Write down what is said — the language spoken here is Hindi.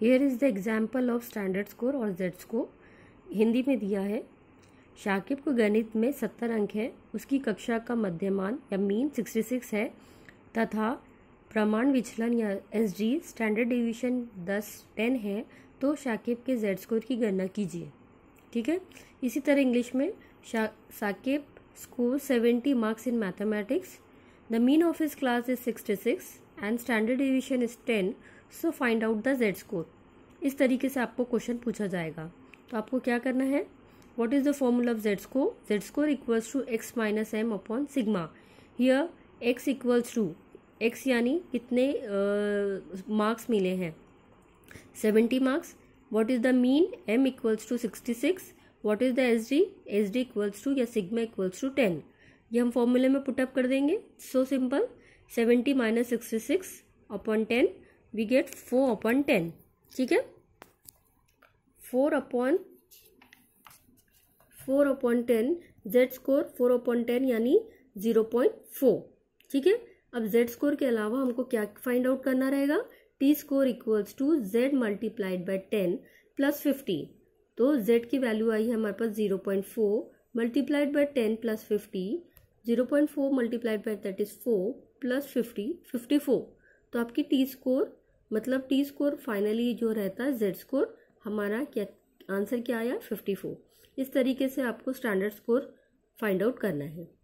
hair is the example of standard score और जेड स्कोर हिंदी में दिया है शाकिब को गणित में सत्तर अंक है उसकी कक्षा का मध्यमान या मीन सिक्सटी सिक्स है तथा प्रमाण विचलन या एस जी स्टैंडर्ड डिविशन दस टेन है तो शाकिब के जेड स्कोर की गणना कीजिए ठीक है इसी तरह इंग्लिश में Shakib score seventy marks in mathematics the mean of this class is sixty six and standard division is ten so find out the Z score इस तरीके से आपको क्वेश्चन पूछा जाएगा तो आपको क्या करना है what is the formula of Z score Z score equals to X minus M upon sigma here X equals to X यानी कितने मार्क्स uh, मिले हैं seventy marks what is the mean M equals to sixty six what is the S D S D equals to या सिग्मा इक्वल्स टू टेन ये हम फॉर्मूले में पुटअप कर देंगे so simple seventy minus sixty six upon ten we get four upon ten ठीक है four upon four upon ten Z score four upon ten यानी जीरो पॉइंट फोर ठीक है अब जेड स्कोर के अलावा हमको क्या फाइंड आउट करना रहेगा T score equals to Z multiplied by ten plus fifty तो जेड की वैल्यू आई है हमारे पास zero point four multiplied by ten plus fifty zero point four multiplied by that is four plus fifty fifty four तो आपकी टी स्कोर मतलब टी स्कोर फाइनली जो रहता है जेड स्कोर हमारा क्या आंसर क्या आया फिफ्टी फोर इस तरीके से आपको स्टैंडर्ड स्कोर फाइंड आउट करना है